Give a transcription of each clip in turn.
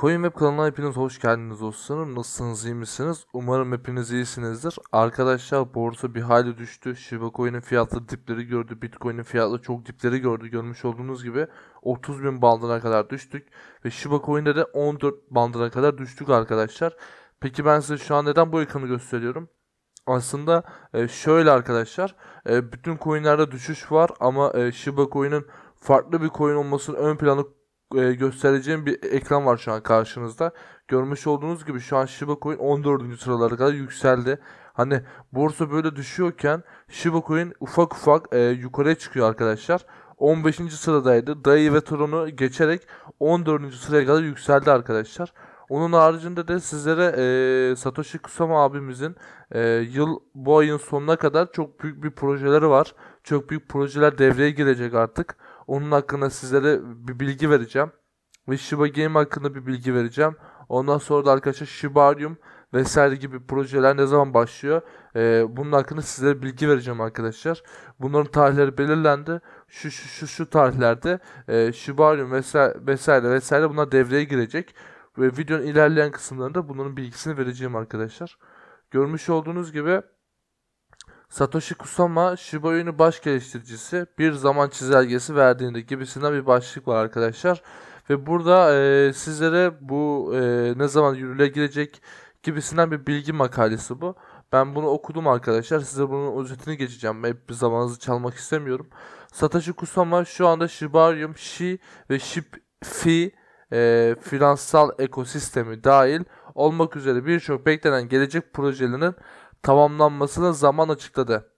CoinWeb kanalına hepiniz hoş geldiniz olsun. Nasılsınız, iyi misiniz? Umarım hepiniz iyisinizdir. Arkadaşlar borsa bir hali düştü. Shiba Coin'in fiyatları dipleri gördü. Bitcoin'in fiyatları çok dipleri gördü. Görmüş olduğunuz gibi 30 bin bandına kadar düştük. Ve Shiba Coin'de de 14 bandına kadar düştük arkadaşlar. Peki ben size şu an neden bu ekranı gösteriyorum? Aslında e, şöyle arkadaşlar. E, bütün coinlerde düşüş var ama e, Shiba Coin'in farklı bir coin olmasının ön planı e, göstereceğim bir ekran var şu an karşınızda. Görmüş olduğunuz gibi şu an Shiba Coin 14. sıralara kadar yükseldi. Hani borsa böyle düşüyorken Shiba Coin ufak ufak e, yukarıya çıkıyor arkadaşlar. 15. sıradaydı. Dai ve Tron'u geçerek 14. sıraya kadar yükseldi arkadaşlar. Onun haricinde de sizlere e, Satoshi Kusama abimizin e, yıl bu ayın sonuna kadar çok büyük bir projeleri var. Çok büyük projeler devreye girecek artık. Onun hakkında sizlere bir bilgi vereceğim. Ve Shiba Game hakkında bir bilgi vereceğim. Ondan sonra da arkadaşlar Shibarium vesaire gibi projeler ne zaman başlıyor? Ee, bunun hakkında sizlere bilgi vereceğim arkadaşlar. Bunların tarihleri belirlendi. Şu şu şu, şu tarihlerde e, Shibarium vesaire, vesaire vesaire bunlar devreye girecek. Ve videonun ilerleyen kısımlarında bunların bilgisini vereceğim arkadaşlar. Görmüş olduğunuz gibi Satoshi Kusama, Shiba Inu baş geliştiricisi bir zaman çizelgesi verdiğinde gibisinden bir başlık var arkadaşlar. Ve burada e, sizlere bu e, ne zaman yürürlüğe girecek gibisinden bir bilgi makalesi bu. Ben bunu okudum arkadaşlar. Size bunun özetini geçeceğim. Hep bir zamanınızı çalmak istemiyorum. Satoshi Kusama şu anda Shibarium, Shi ve Shifi e, finansal ekosistemi dahil olmak üzere birçok beklenen gelecek projelerinin tamamlanmasına zaman açıkladı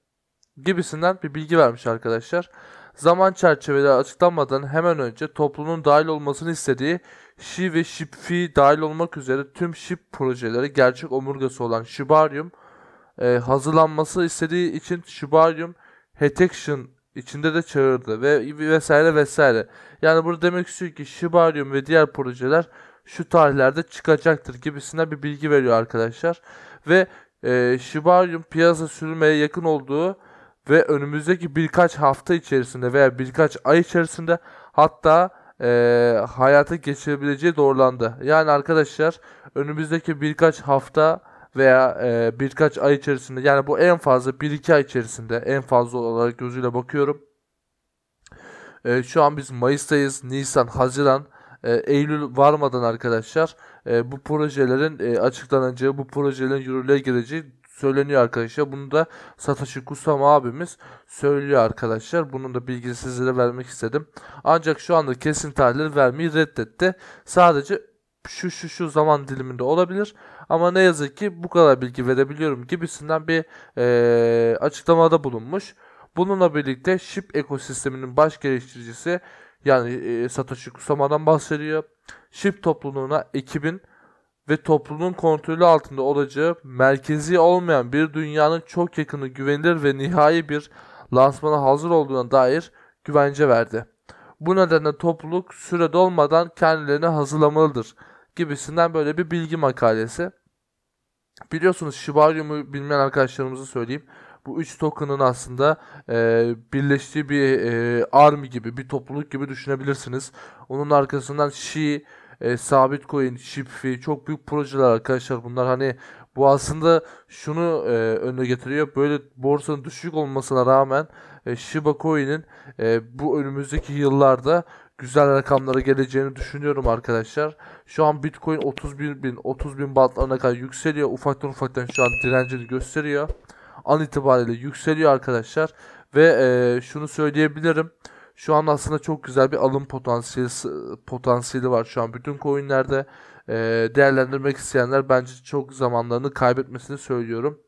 gibisinden bir bilgi vermiş arkadaşlar. Zaman çerçeveleri açıklanmadan hemen önce toplumun dahil olmasını istediği Şi ve Şipfi dahil olmak üzere tüm Şip projeleri gerçek omurgası olan Şibarium e, hazırlanması istediği için Şibarium Hetection içinde de çağırdı ve vesaire vesaire. Yani burada demek istiyor ki Şibarium ve diğer projeler şu tarihlerde çıkacaktır gibisinden bir bilgi veriyor arkadaşlar. Ve e, Shibarium piyasa sürülmeye yakın olduğu ve önümüzdeki birkaç hafta içerisinde veya birkaç ay içerisinde hatta e, hayata geçirebileceği doğrulandı. Yani arkadaşlar önümüzdeki birkaç hafta veya e, birkaç ay içerisinde yani bu en fazla 1-2 ay içerisinde en fazla olarak gözüyle bakıyorum. E, şu an biz Mayıs'tayız. Nisan, Haziran, e, Eylül varmadan arkadaşlar e, bu projelerin e, açıklanacağı, bu projelerin yürürlüğe gireceği söyleniyor arkadaşlar. Bunu da Satoshi Kusama abimiz söylüyor arkadaşlar. Bunun da bilgisini sizlere vermek istedim. Ancak şu anda kesin tarihleri vermeyi reddetti. Sadece şu şu şu zaman diliminde olabilir. Ama ne yazık ki bu kadar bilgi verebiliyorum gibisinden bir e, açıklamada bulunmuş. Bununla birlikte Ship ekosisteminin baş geliştiricisi yani e, Satoshi Kusama'dan bahsediyor. Şip topluluğuna ekibin ve toplumun kontrolü altında olacağı merkezi olmayan bir dünyanın çok yakını güvenilir ve nihai bir lansmana hazır olduğuna dair güvence verdi. Bu nedenle topluluk süre dolmadan kendilerini hazırlamalıdır gibisinden böyle bir bilgi makalesi. Biliyorsunuz Shibarium'u bilmeyen arkadaşlarımızı söyleyeyim bu 3 token'ın aslında e, birleştiği bir e, army gibi bir topluluk gibi düşünebilirsiniz. Onun arkasından Shi, e, Sabit Coin, shifi çok büyük projeler arkadaşlar bunlar hani bu aslında şunu e, önüne getiriyor. Böyle borsanın düşük olmasına rağmen e, Shiba Coin'in e, bu önümüzdeki yıllarda güzel rakamlara geleceğini düşünüyorum arkadaşlar. Şu an Bitcoin 31 bin 30 bin bantlarına kadar yükseliyor. Ufaktan ufaktan şu an direncini gösteriyor an itibariyle yükseliyor arkadaşlar. Ve e, şunu söyleyebilirim. Şu an aslında çok güzel bir alım potansiyeli, potansiyeli var şu an bütün coinlerde. E, değerlendirmek isteyenler bence çok zamanlarını kaybetmesini söylüyorum.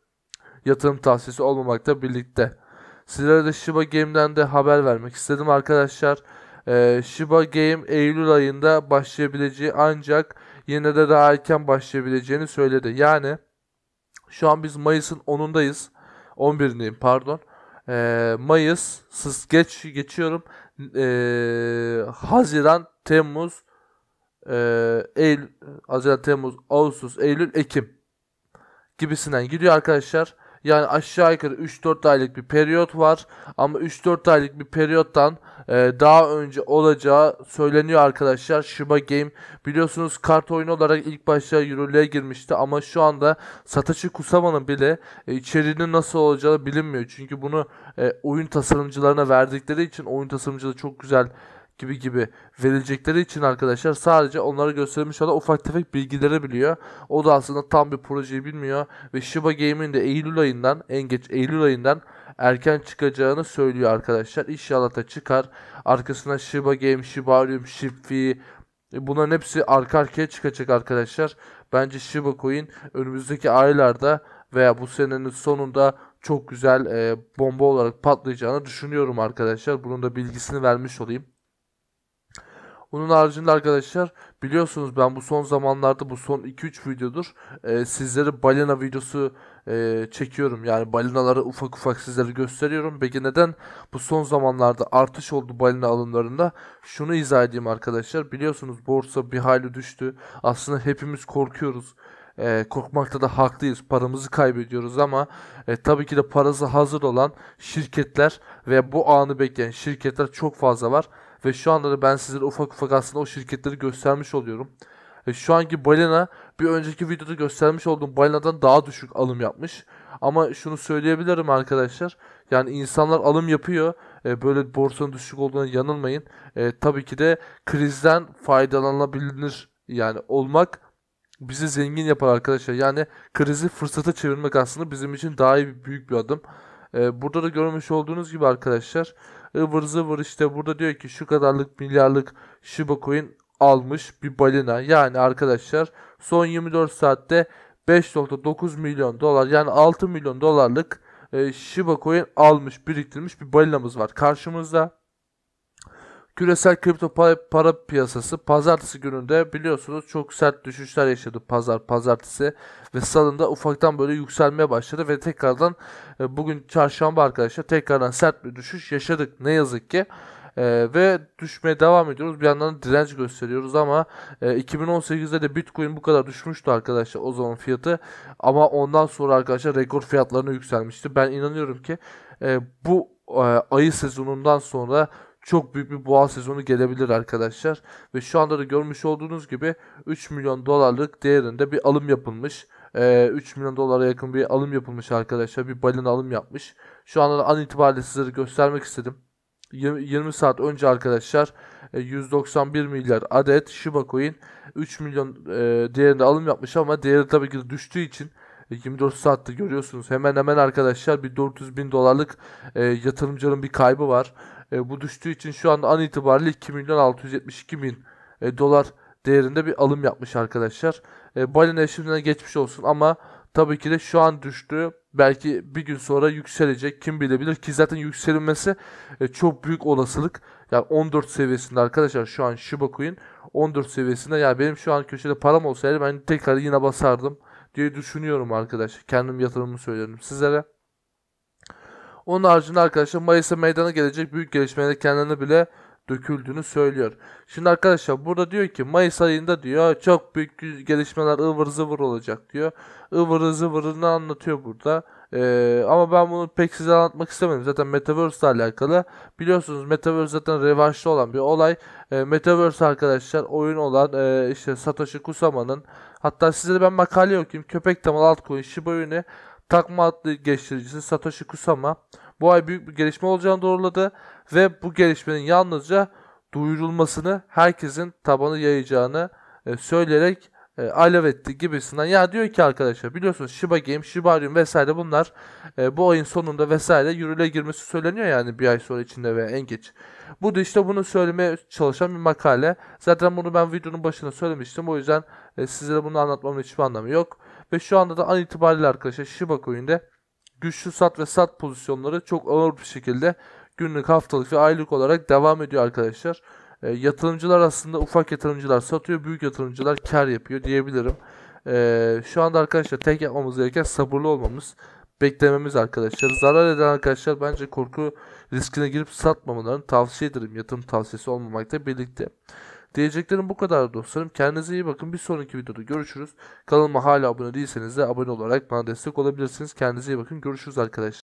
Yatırım tavsiyesi olmamakla birlikte. Sizlere de Shiba Game'den de haber vermek istedim arkadaşlar. E, Shiba Game Eylül ayında başlayabileceği ancak yine de daha erken başlayabileceğini söyledi. Yani şu an biz Mayıs'ın 10'undayız. 11'indeyim pardon. E, Mayıs, sız geç geçiyorum. E, Haziran, Temmuz, e, Eylül, Haziran, Temmuz, Ağustos, Eylül, Ekim gibisinden gidiyor arkadaşlar. Yani aşağı yukarı 3-4 aylık bir periyot var. Ama 3-4 aylık bir periyottan e, daha önce olacağı söyleniyor arkadaşlar. Shiba Game biliyorsunuz kart oyunu olarak ilk başta yürürlüğe girmişti. Ama şu anda Satoshi Kusama'nın bile e, içeriğinin nasıl olacağı bilinmiyor. Çünkü bunu e, oyun tasarımcılarına verdikleri için oyun tasarımcıları çok güzel gibi gibi verilecekleri için arkadaşlar sadece onlara göstermiş olan ufak tefek bilgileri biliyor. O da aslında tam bir projeyi bilmiyor ve Shiba Game'in de Eylül ayından en geç Eylül ayından erken çıkacağını söylüyor arkadaşlar. İnşallah da çıkar. Arkasına Shiba Game, Shibarium, Shifi e, bunların hepsi arka arkaya çıkacak arkadaşlar. Bence Shiba Coin önümüzdeki aylarda veya bu senenin sonunda çok güzel e, bomba olarak patlayacağını düşünüyorum arkadaşlar. Bunun da bilgisini vermiş olayım. Bunun haricinde arkadaşlar biliyorsunuz ben bu son zamanlarda bu son 2-3 videodur e, sizlere balina videosu e, çekiyorum. Yani balinaları ufak ufak sizlere gösteriyorum. Peki neden bu son zamanlarda artış oldu balina alımlarında? Şunu izah edeyim arkadaşlar. Biliyorsunuz borsa bir hayli düştü. Aslında hepimiz korkuyoruz. E, korkmakta da haklıyız. Paramızı kaybediyoruz ama e, tabii ki de parası hazır olan şirketler ve bu anı bekleyen şirketler çok fazla var. Ve şu anda da ben sizlere ufak ufak aslında o şirketleri göstermiş oluyorum. E, şu anki balina bir önceki videoda göstermiş olduğum balinadan daha düşük alım yapmış. Ama şunu söyleyebilirim arkadaşlar. Yani insanlar alım yapıyor. E, böyle borsanın düşük olduğuna yanılmayın. E, tabii ki de krizden faydalanabilir yani olmak bizi zengin yapar arkadaşlar. Yani krizi fırsata çevirmek aslında bizim için daha iyi büyük bir adım. Ee, burada da görmüş olduğunuz gibi arkadaşlar ıvır zıvır işte burada diyor ki şu kadarlık milyarlık Shiba Coin almış bir balina. Yani arkadaşlar son 24 saatte 5.9 milyon dolar yani 6 milyon dolarlık e, Shiba Coin almış biriktirmiş bir balinamız var karşımızda. Küresel kripto para, piyasası pazartesi gününde biliyorsunuz çok sert düşüşler yaşadı pazar pazartesi ve salında ufaktan böyle yükselmeye başladı ve tekrardan e, bugün çarşamba arkadaşlar tekrardan sert bir düşüş yaşadık ne yazık ki. Ee, ve düşmeye devam ediyoruz. Bir yandan direnç gösteriyoruz ama e, 2018'de de Bitcoin bu kadar düşmüştü arkadaşlar o zaman fiyatı. Ama ondan sonra arkadaşlar rekor fiyatlarına yükselmişti. Ben inanıyorum ki e, bu e, ayı sezonundan sonra çok büyük bir boğa sezonu gelebilir arkadaşlar. Ve şu anda da görmüş olduğunuz gibi 3 milyon dolarlık değerinde bir alım yapılmış. Ee, 3 milyon dolara yakın bir alım yapılmış arkadaşlar. Bir balina alım yapmış. Şu anda da an itibariyle sizlere göstermek istedim. 20 saat önce arkadaşlar 191 e, milyar adet Shiba Coin 3 milyon e, değerinde alım yapmış ama değeri tabii ki düştüğü için 24 e, saatte görüyorsunuz hemen hemen arkadaşlar bir 400 bin dolarlık yatırımcının bir kaybı var. E, bu düştüğü için şu anda an itibariyle 2 milyon 672 bin e, dolar değerinde bir alım yapmış arkadaşlar. E, Balina'ya şimdiden geçmiş olsun ama tabii ki de şu an düştü. Belki bir gün sonra yükselecek kim bilebilir ki zaten yükselmesi e, çok büyük olasılık. Yani 14 seviyesinde arkadaşlar şu an Shiba Coin 14 seviyesinde. Yani benim şu an köşede param olsaydı ben tekrar yine basardım diye düşünüyorum arkadaşlar. Kendim yatırımımı söylerim sizlere. Onun haricinde arkadaşlar Mayıs'ta meydana gelecek büyük gelişmelerde kendilerine bile döküldüğünü söylüyor. Şimdi arkadaşlar burada diyor ki Mayıs ayında diyor çok büyük gelişmeler ıvır zıvır olacak diyor. Ivır zıvırını anlatıyor burada. Ee, ama ben bunu pek size anlatmak istemedim. Zaten Metaverse ile alakalı. Biliyorsunuz Metaverse zaten revanşlı olan bir olay. E, Metaverse arkadaşlar oyun olan e, işte Satoshi Kusama'nın hatta size de ben makale okuyayım. Köpek tamalı altcoin Shiba Inu takma adlı geliştiricisi Satoshi Kusama bu ay büyük bir gelişme olacağını doğruladı ve bu gelişmenin yalnızca duyurulmasını herkesin tabanı yayacağını e, söyleyerek e, alev etti gibisinden. Ya diyor ki arkadaşlar biliyorsunuz Shiba Game, Shibarium vesaire bunlar e, bu ayın sonunda vesaire yürürlüğe girmesi söyleniyor yani bir ay sonra içinde veya en geç. Bu da işte bunu söylemeye çalışan bir makale. Zaten bunu ben videonun başında söylemiştim. O yüzden e, sizlere bunu anlatmamın hiçbir anlamı yok. Ve şu anda da an itibariyle arkadaşlar Shiba Coin'de güçlü sat ve sat pozisyonları çok ağır bir şekilde günlük, haftalık ve aylık olarak devam ediyor arkadaşlar. E, yatırımcılar aslında ufak yatırımcılar satıyor, büyük yatırımcılar kar yapıyor diyebilirim. E, şu anda arkadaşlar tek yapmamız gereken sabırlı olmamız, beklememiz arkadaşlar. Zarar eden arkadaşlar bence korku riskine girip satmamalarını tavsiye ederim. Yatırım tavsiyesi olmamakla birlikte. Diyeceklerim bu kadar dostlarım. Kendinize iyi bakın. Bir sonraki videoda görüşürüz. Kanalıma hala abone değilseniz de abone olarak bana destek olabilirsiniz. Kendinize iyi bakın. Görüşürüz arkadaşlar.